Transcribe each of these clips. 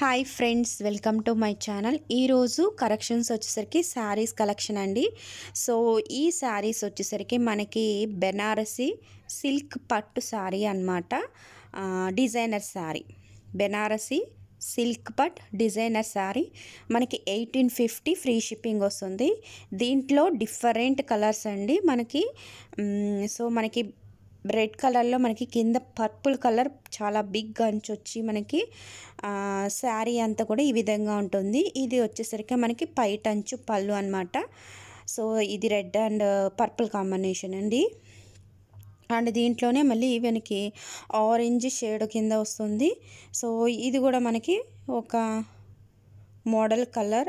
hi friends welcome to my channel ఈరోజు collections వచ్చేసరికి saris collection అండి సో ఈ శారీస్ వచ్చేసరికి మనకి బెనారసి సిల్క్ పట్టు శారీ అనమాట డిజైనర్ శారీ బెనారసి సిల్క్ పట్ డిజైనర్ శారీ మనకి ఎయిటీన్ ఫిఫ్టీ ఫ్రీ షిప్పింగ్ వస్తుంది దీంట్లో డిఫరెంట్ కలర్స్ అండి మనకి సో మనకి రెడ్ కలర్లో మనకి కింద పర్పుల్ కలర్ చాలా బిగ్ అంచు వచ్చి మనకి శారీ అంతా కూడా ఈ విధంగా ఉంటుంది ఇది వచ్చేసరికి మనకి పైట్ అంచు పళ్ళు అనమాట సో ఇది రెడ్ అండ్ పర్పుల్ కాంబినేషన్ అండి అండ్ దీంట్లోనే మళ్ళీ ఈవెన్కి ఆరెంజ్ షేడ్ కింద వస్తుంది సో ఇది కూడా మనకి ఒక మోడల్ కలర్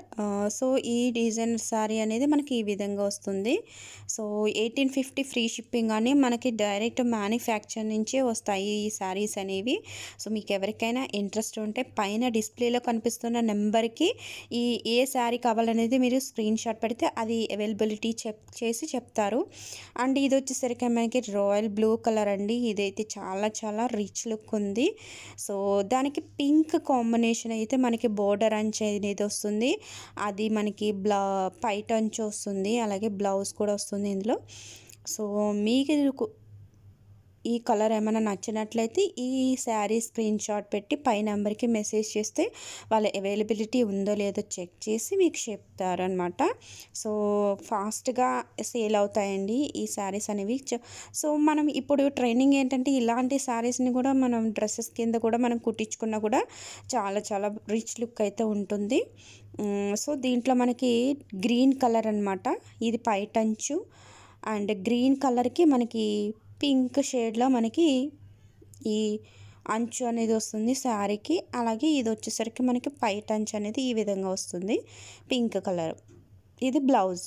సో ఈ డిజైన్ శారీ అనేది మనకి ఈ విధంగా వస్తుంది so eighteen fifty free shipping అని మనకి డైరెక్ట్ మ్యానుఫ్యాక్చర్ నుంచే వస్తాయి ఈ శారీస్ అనేవి సో మీకు ఎవరికైనా ఇంట్రెస్ట్ ఉంటే పైన డిస్ప్లేలో కనిపిస్తున్న నెంబర్కి ఈ ఏ శారీ కావాలనేది మీరు స్క్రీన్ షాట్ పెడితే అది అవైలబిలిటీ చెప్ చేసి చెప్తారు అండ్ ఇది వచ్చేసరికి మనకి రాయల్ బ్లూ కలర్ అండి ఇదైతే చాలా చాలా రిచ్ లుక్ ఉంది సో దానికి పింక్ కాంబినేషన్ అయితే మనకి బోర్డర్ అంచేది అనేది వస్తుంది అది మనకి బ్లా పైట అంచు వస్తుంది అలాగే బ్లౌజ్ కూడా వస్తుంది ఇందులో సో మీకు ఈ కలర్ ఏమైనా నచ్చినట్లయితే ఈ శారీ స్క్రీన్ షాట్ పెట్టి పై నెంబర్కి మెసేజ్ చేస్తే వాళ్ళ అవైలబిలిటీ ఉందో లేదో చెక్ చేసి మీకు చెప్తారనమాట సో ఫాస్ట్గా సేల్ అవుతాయండి ఈ శారీస్ అనేవి సో మనం ఇప్పుడు ట్రైనింగ్ ఏంటంటే ఇలాంటి శారీస్ని కూడా మనం డ్రెస్సెస్ కింద కూడా మనం కుట్టించుకున్నా కూడా చాలా చాలా రిచ్ లుక్ అయితే ఉంటుంది సో దీంట్లో మనకి గ్రీన్ కలర్ అనమాట ఇది పైటంచు అండ్ గ్రీన్ కలర్కి మనకి పింక్ షేడ్లో మనకి ఈ అంచు అనేది వస్తుంది శారీకి అలాగే ఇది వచ్చేసరికి మనకి పైట్ అంచు అనేది ఈ విధంగా వస్తుంది పింక్ కలర్ ఇది బ్లౌజ్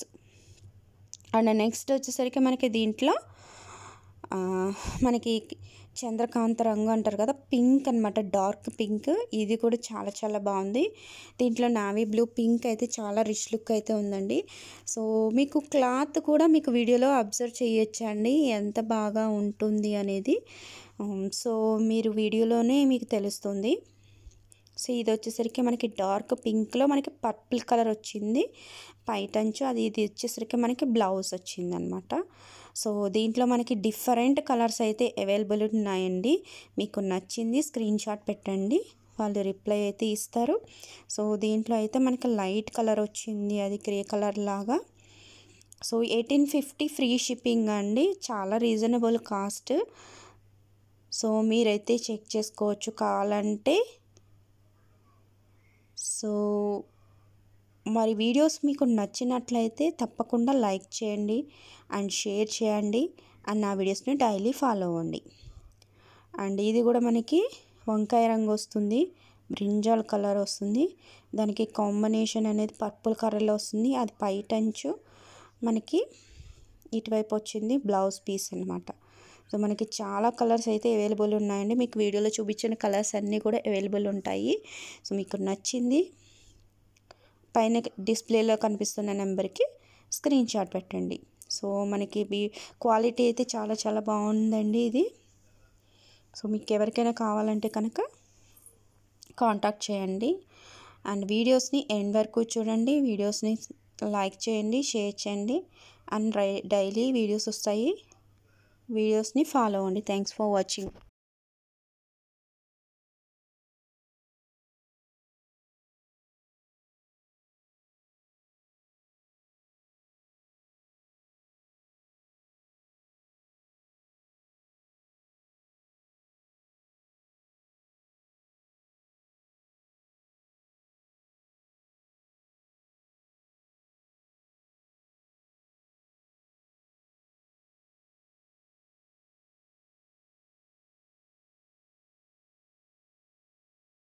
అండ్ నెక్స్ట్ వచ్చేసరికి మనకి దీంట్లో మనకి చంద్రకాంత రంగు అంటారు కదా పింక్ అనమాట డార్క్ పింక్ ఇది కూడా చాలా చాలా బాగుంది దీంట్లో నావీ బ్లూ పింక్ అయితే చాలా రిచ్ లుక్ అయితే ఉందండి సో మీకు క్లాత్ కూడా మీకు వీడియోలో అబ్జర్వ్ చేయొచ్చండి ఎంత బాగా ఉంటుంది అనేది సో మీరు వీడియోలోనే మీకు తెలుస్తుంది సో ఇది వచ్చేసరికి మనకి డార్క్ పింక్లో మనకి పర్పుల్ కలర్ వచ్చింది పైటంచు అది ఇది వచ్చేసరికి మనకి బ్లౌజ్ వచ్చింది అనమాట సో దీంట్లో మనకి డిఫరెంట్ కలర్స్ అయితే అవైలబుల్ ఉన్నాయండి మీకు నచ్చింది స్క్రీన్ షాట్ పెట్టండి వాళ్ళు రిప్లై అయితే ఇస్తారు సో దీంట్లో అయితే మనకి లైట్ కలర్ వచ్చింది అది గ్రే కలర్ లాగా so eighteen fifty free shipping అండి చాలా రీజనబుల్ కాస్ట్ సో మీరైతే చెక్ చేసుకోవచ్చు కావాలంటే సో మరి వీడియోస్ మీకు నచ్చినట్లయితే తప్పకుండా లైక్ చేయండి అండ్ షేర్ చేయండి అండ్ నా వీడియోస్ని డైలీ ఫాలో అవ్వండి అండ్ ఇది కూడా మనకి వంకాయ రంగు వస్తుంది బ్రింజాల్ కలర్ వస్తుంది దానికి కాంబినేషన్ అనేది పర్పుల్ కలర్లో వస్తుంది అది పైటంచు మనకి ఇటువైపు వచ్చింది బ్లౌజ్ పీస్ అనమాట సో మనకి చాలా కలర్స్ అయితే అవైలబుల్ ఉన్నాయండి మీకు వీడియోలో చూపించిన కలర్స్ అన్నీ కూడా అవైలబుల్ ఉంటాయి సో మీకు నచ్చింది పైన డిస్ప్లేలో కనిపిస్తున్న నెంబర్కి స్క్రీన్ షాట్ పెట్టండి సో మనకి క్వాలిటీ అయితే చాలా చాలా బాగుందండి ఇది సో మీకు ఎవరికైనా కావాలంటే కనుక కాంటాక్ట్ చేయండి అండ్ వీడియోస్ని ఎండ్ వరకు చూడండి వీడియోస్ని లైక్ చేయండి షేర్ చేయండి అండ్ డైలీ వీడియోస్ వస్తాయి వీడియోస్ని ఫాలో అవ్వండి థ్యాంక్స్ ఫర్ వాచింగ్